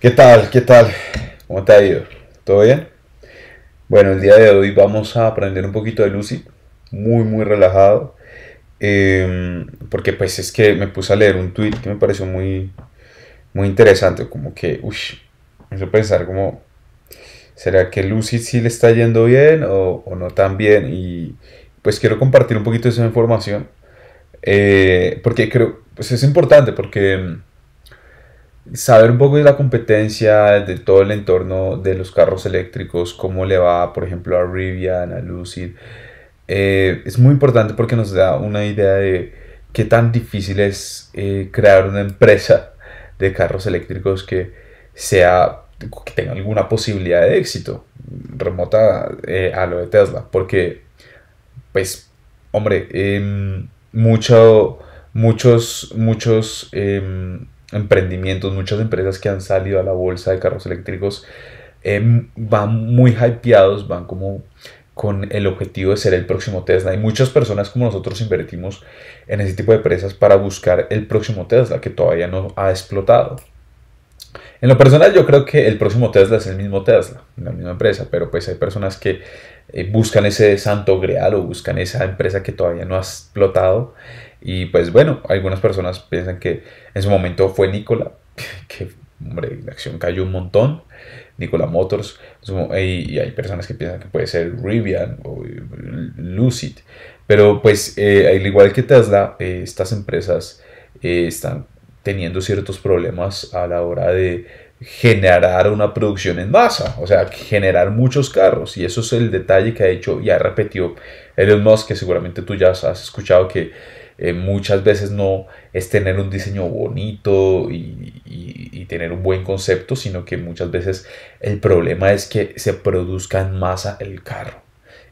¿Qué tal? ¿Qué tal? ¿Cómo te ha ido? ¿Todo bien? Bueno, el día de hoy vamos a aprender un poquito de Lucy, muy, muy relajado, em, porque pues es que me puse a leer un tweet que me pareció muy, muy interesante, como que, uy, me hizo pensar como, ¿será que Lucy sí le está yendo bien o, no tan bien? Y pues quiero compartir un poquito de esa información, eh, porque creo, pues es importante, porque em, saber un poco de la competencia, de todo el entorno de los carros eléctricos, cómo le va, por ejemplo, a Rivian, a Lucid, eh, es muy importante porque nos da una idea de qué tan difícil es eh, crear una empresa de carros eléctricos que sea que tenga alguna posibilidad de éxito remota eh, a lo de Tesla porque pues hombre em, mucho, muchos muchos em, emprendimientos, muchas empresas que han salido a la bolsa de carros eléctricos em, van muy hypeados, van como con el objetivo de ser el próximo Tesla. Y muchas personas como nosotros invertimos en ese tipo de empresas para buscar el próximo Tesla que todavía no ha explotado. En lo personal yo creo que el próximo Tesla es el mismo Tesla, la misma empresa, pero pues hay personas que eh, buscan ese santo greal o buscan esa empresa que todavía no ha explotado y pues bueno, algunas personas piensan que en su momento fue Nikola, que hombre, la acción cayó un montón, Nikola Motors, y, hay personas que piensan que puede ser Rivian o eh, Lucid. Pero pues eh, al igual que Tesla, eh, estas empresas están teniendo ciertos problemas a la hora de generar una producción en masa, o sea, generar muchos carros. Y eso es el detalle que ha hecho y ha repetido Elon Musk, que seguramente tú ya has escuchado que eh, muchas veces no es tener un diseño bonito y, tener un buen concepto, sino que muchas veces el problema es que se produzca en masa el carro.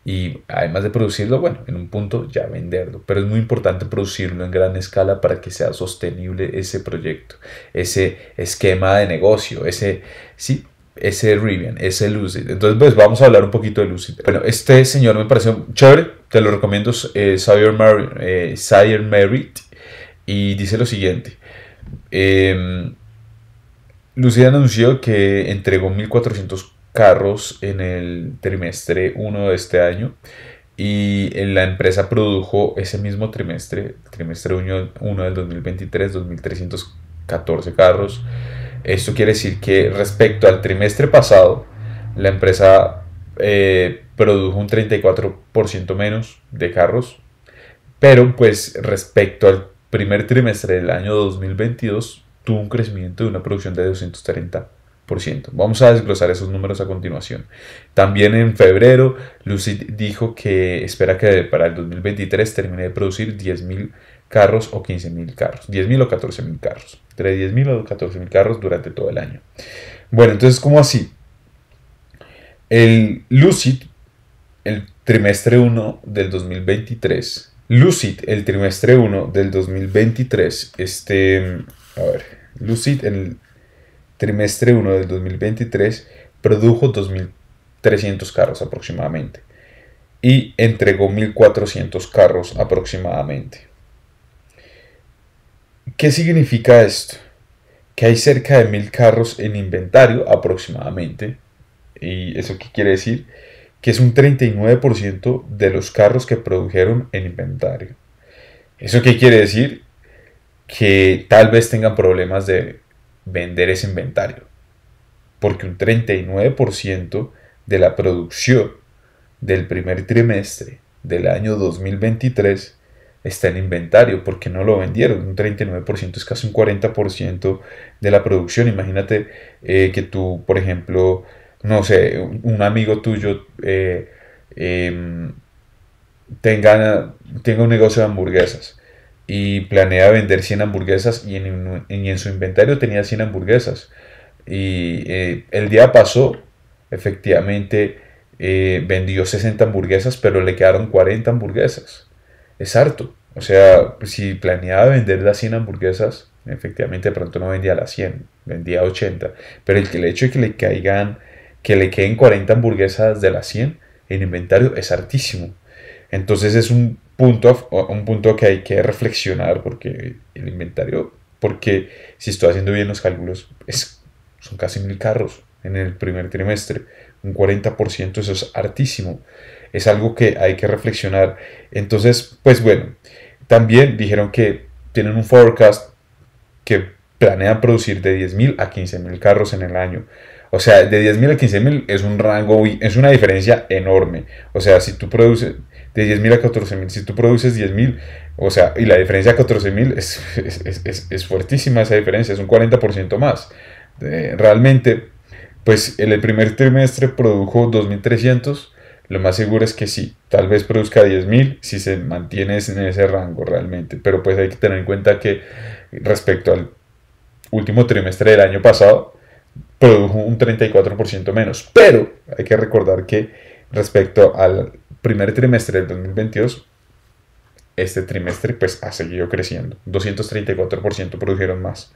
Y además de producirlo, bueno, en un punto ya venderlo. Pero es muy importante producirlo en gran escala para que sea sostenible ese proyecto, ese esquema de negocio, ese, sí, ese Rivian, ese Lucid. Entonces, pues vamos a hablar un poquito de Lucid. Bueno, este señor me pareció chévere, te lo recomiendo, eh, eh y dice lo siguiente. Em, Lucía anunció que entregó 1.400 carros en el trimestre 1 de este año y la empresa produjo ese mismo trimestre, trimestre 1 del 2023, 2.314 carros. Esto quiere decir que respecto al trimestre pasado, la empresa eh, produjo un 34% menos de carros, pero pues respecto al primer trimestre del año 2022 tuvo un crecimiento de una producción de 230%. Vamos a desglosar esos números a continuación. También en febrero, Lucid dijo que espera que para el 2023 termine de producir 10.000 carros o 15.000 carros, 10.000 o 14.000 carros, entre 10.000 o 14.000 carros durante todo el año. Bueno, entonces, ¿cómo así? El Lucid, el trimestre 1 del 2023. Lucid, el trimestre 1 del 2023. Este, a ver, Lucid el trimestre 1 del 2023 produjo 2.300 carros aproximadamente y entregó 1.400 carros aproximadamente. ¿Qué significa esto? Que hay cerca de 1.000 carros en inventario aproximadamente ¿Y eso qué quiere decir? Que es un 39% de los carros que produjeron en inventario. ¿Eso qué quiere decir? Que tal vez tengan problemas de vender ese inventario. Porque un 39% de la producción del primer trimestre del año 2023 está en inventario porque no lo vendieron. Un 39% es casi un 40% de la producción. Imagínate eh, que tú, por ejemplo, no sé, un amigo tuyo eh, em, tenga, tenga, un negocio de hamburguesas y planea vender 100 hamburguesas y en, su inventario tenía 100 hamburguesas. Y eh, el día pasó, efectivamente eh, vendió 60 hamburguesas, pero le quedaron 40 hamburguesas. Es harto. O sea, si planeaba vender las 100 hamburguesas, efectivamente de pronto no vendía las 100, vendía 80. Pero el, el hecho de que le caigan que le queden 40 hamburguesas de las 100 en inventario es hartísimo. Entonces es un punto, un punto que hay que reflexionar porque el inventario, porque si estoy haciendo bien los cálculos, es, son casi mil carros en el primer trimestre. Un 40% eso es artísimo Es algo que hay que reflexionar. Entonces, pues bueno, también dijeron que tienen un forecast que planean producir de 10.000 a 15.000 carros en el año. O sea, de 10.000 a 15.000 es un rango, es una diferencia enorme. O sea, si tú produces de 10.000 a 14.000, si tú produces 10.000, o sea, y la diferencia a 14.000 es, es, fuertísima esa diferencia, es un 40% más. Eh, realmente, pues en el primer trimestre produjo 2.300, lo más seguro es que sí, tal vez produzca 10.000 si se mantiene en ese rango realmente, pero pues hay que tener en cuenta que respecto al último trimestre del año pasado, produjo un 34% menos. Pero hay que recordar que respecto al primer trimestre del 2022, este trimestre pues ha seguido creciendo. 234% produjeron más.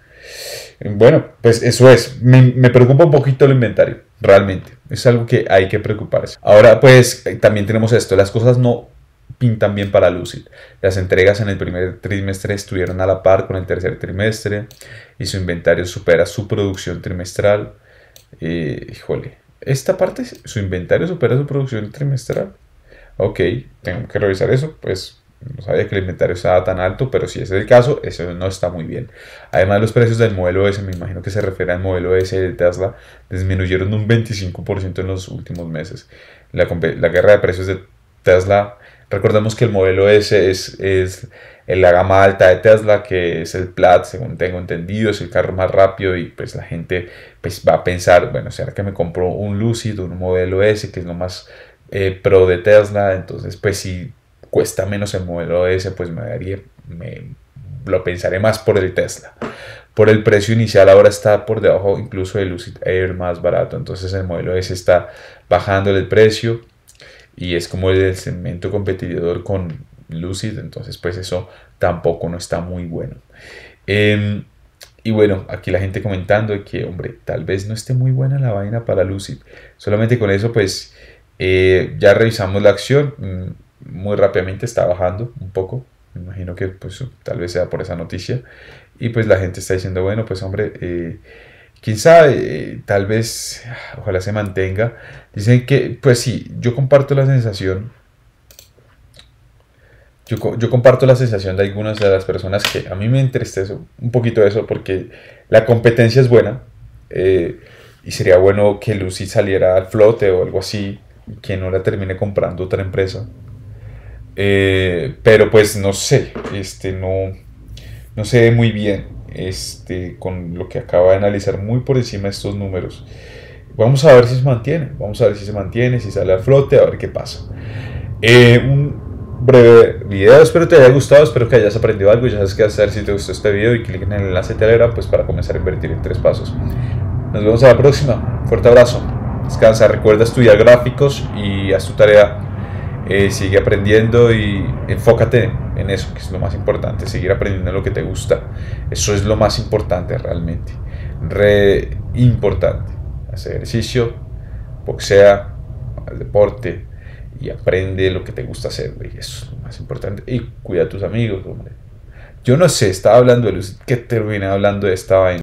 Bueno, pues eso es. Me, preocupa un poquito el inventario, realmente. Es algo que hay que preocuparse. Ahora pues eh, también tenemos esto. Las cosas no pintan bien para Lucid Las entregas en el primer trimestre estuvieron a la par con el tercer trimestre y su inventario supera su producción trimestral. Eh, híjole, esta parte, su inventario supera su producción trimestral. Ok, tengo que revisar eso, pues no sabía que el inventario estaba tan alto, pero si es el caso, eso no está muy bien. Además, los precios del modelo S, me imagino que se refiere al modelo S de Tesla, disminuyeron un 25% en los últimos meses. la, guerra de precios de Tesla Recordemos que el modelo S es, en la gama alta de Tesla, que es el Plat, según tengo entendido, es el carro más rápido y pues la gente pues, va a pensar, bueno, ¿será que me compro un Lucid, un modelo S, que es lo más eh, pro de Tesla? Entonces, pues si cuesta menos el modelo S, pues me daría, me, lo pensaré más por el Tesla. Por el precio inicial ahora está por debajo incluso del Lucid Air más barato, entonces el modelo S está bajando el precio y es como el segmento competidor con Lucid, entonces pues eso tampoco no está muy bueno. Em, y bueno, aquí la gente comentando que, hombre, tal vez no esté muy buena la vaina para Lucid. Solamente con eso, pues, eh, ya revisamos la acción. Mm, muy rápidamente está bajando un poco. Me imagino que, pues, tal vez sea por esa noticia. Y pues la gente está diciendo, bueno, pues, hombre, eh, quién sabe, eh, tal vez, ojalá se mantenga. Dicen que, pues sí, yo comparto la sensación. Yo, comparto la sensación de algunas de las personas que a mí me entristece un poquito eso porque la competencia es buena eh, y sería bueno que Lucy saliera al flote o algo así, que no la termine comprando otra empresa. Eh, pero pues no sé, este no, no sé muy bien este, con lo que acaba de analizar muy por encima de estos números. Vamos a ver si se mantiene, vamos a ver si se mantiene, si sale a flote, a ver qué pasa. Eh, un breve video, espero te haya gustado, espero que hayas aprendido algo, ya sabes qué hacer si te gustó este video y clic en el enlace de Telegram pues, para comenzar a invertir en tres pasos. Nos vemos a la próxima, fuerte abrazo, descansa, recuerda estudiar gráficos y haz tu tarea, eh, sigue aprendiendo y enfócate en eso, que es lo más importante, seguir aprendiendo lo que te gusta. Eso es lo más importante realmente. Re importante. Hacer ejercicio, boxea, haz deporte y aprende lo que te gusta hacer, güey. Eso es lo más importante. Y cuida a tus amigos, hombre. Yo no sé, estaba hablando de que terminé hablando de esta vaina.